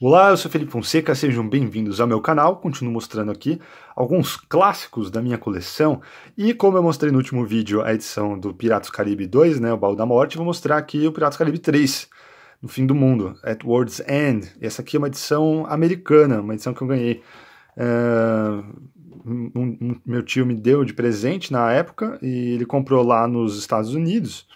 Olá, eu sou Felipe Fonseca, sejam bem-vindos ao meu canal. Continuo mostrando aqui alguns clássicos da minha coleção. E como eu mostrei no último vídeo a edição do Piratas Caribe 2, né, o Baú da Morte, vou mostrar aqui o Piratas Caribe 3, no fim do mundo, At World's End. Essa aqui é uma edição americana, uma edição que eu ganhei. É... Um, um, meu tio me deu de presente na época e ele comprou lá nos Estados Unidos.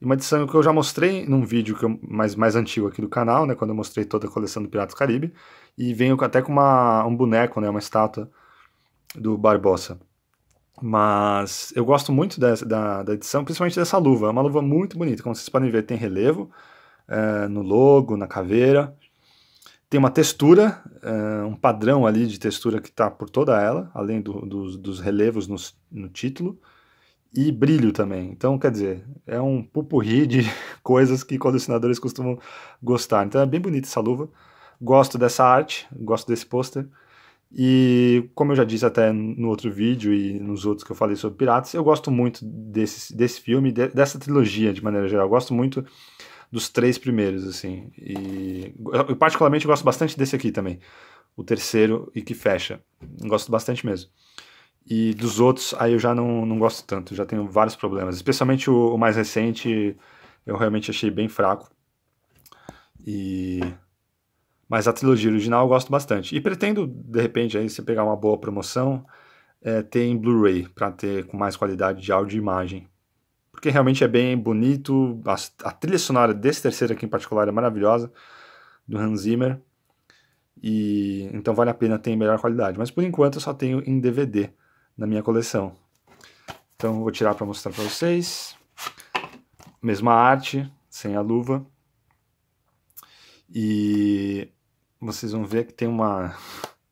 E uma edição que eu já mostrei num vídeo que eu, mais, mais antigo aqui do canal, né? Quando eu mostrei toda a coleção do Piratas do Caribe. E venho até com uma, um boneco, né? Uma estátua do Barbosa. Mas eu gosto muito dessa, da, da edição, principalmente dessa luva. É uma luva muito bonita. Como vocês podem ver, tem relevo é, no logo, na caveira. Tem uma textura, é, um padrão ali de textura que está por toda ela, além do, dos, dos relevos no, no título e brilho também. Então, quer dizer, é um pupurri de coisas que colecionadores costumam gostar. Então é bem bonita essa luva. Gosto dessa arte, gosto desse pôster. E como eu já disse até no outro vídeo e nos outros que eu falei sobre piratas, eu gosto muito desse, desse filme, de, dessa trilogia de maneira geral. Eu gosto muito dos três primeiros, assim. E eu, particularmente gosto bastante desse aqui também, o terceiro e que fecha. Gosto bastante mesmo. E dos outros, aí eu já não, não gosto tanto, já tenho vários problemas. Especialmente o, o mais recente, eu realmente achei bem fraco. E... Mas a trilogia original eu gosto bastante. E pretendo, de repente, aí, se pegar uma boa promoção, é, ter em Blu-ray, para ter com mais qualidade de áudio e imagem. Porque realmente é bem bonito, a, a trilha sonora desse terceiro aqui em particular é maravilhosa, do Hans Zimmer. E, então vale a pena ter em melhor qualidade. Mas por enquanto eu só tenho em DVD na minha coleção. Então vou tirar para mostrar para vocês. Mesma arte, sem a luva. E vocês vão ver que tem uma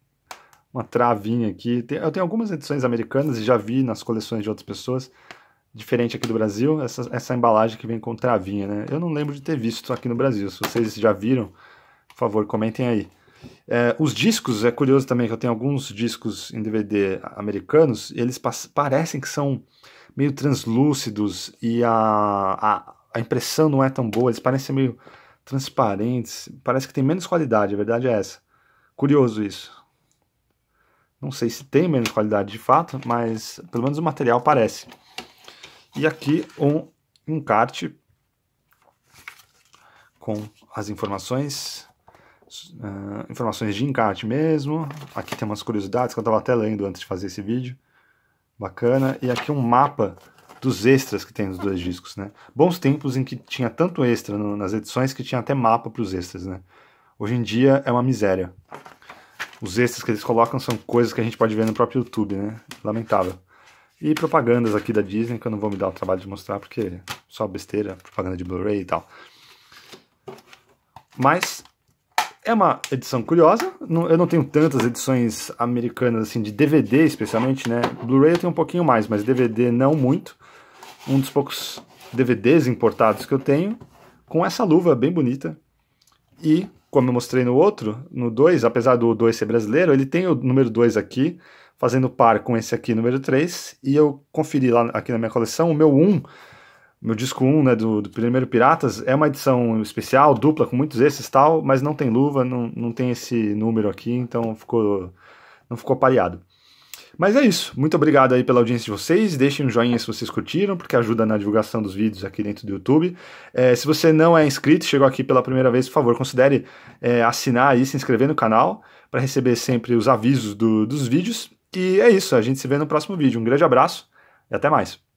uma travinha aqui. Tem, eu tenho algumas edições americanas e já vi nas coleções de outras pessoas. Diferente aqui do Brasil, essa, essa embalagem que vem com travinha, né? Eu não lembro de ter visto aqui no Brasil. Se vocês já viram, por favor, comentem aí. É, os discos, é curioso também que eu tenho alguns discos em DVD americanos, eles parecem que são meio translúcidos e a, a, a, impressão não é tão boa, eles parecem meio transparentes, parece que tem menos qualidade, a verdade é essa. Curioso isso. Não sei se tem menos qualidade de fato, mas pelo menos o material parece. E aqui um encarte com as informações uh, informações de encarte mesmo. Aqui tem umas curiosidades que eu estava até lendo antes de fazer esse vídeo. Bacana. E aqui um mapa dos extras que tem nos dois discos, né? Bons tempos em que tinha tanto extra no, nas edições que tinha até mapa para os extras, né? Hoje em dia é uma miséria. Os extras que eles colocam são coisas que a gente pode ver no próprio YouTube, né? Lamentável. E propagandas aqui da Disney que eu não vou me dar o trabalho de mostrar porque é só besteira, propaganda de Blu-ray e tal. Mas é uma edição curiosa, eu não tenho tantas edições americanas assim de DVD, especialmente, né? Blu-ray eu tenho um pouquinho mais, mas DVD não muito. Um dos poucos DVDs importados que eu tenho, com essa luva bem bonita. E, como eu mostrei no outro, no 2, apesar do 2 ser brasileiro, ele tem o número 2 aqui, fazendo par com esse aqui, número 3, e eu conferi lá aqui na minha coleção, o meu 1 um, meu disco 1, né, do, do, primeiro Piratas, é uma edição especial, dupla, com muitos esses tal, mas não tem luva, não, não tem esse número aqui, então ficou, não ficou pareado. Mas é isso, muito obrigado aí pela audiência de vocês, deixem um joinha se vocês curtiram, porque ajuda na divulgação dos vídeos aqui dentro do YouTube. É, se você não é inscrito, chegou aqui pela primeira vez, por favor, considere é, assinar e se inscrever no canal, para receber sempre os avisos do, dos vídeos. E é isso, a gente se vê no próximo vídeo. Um grande abraço e até mais!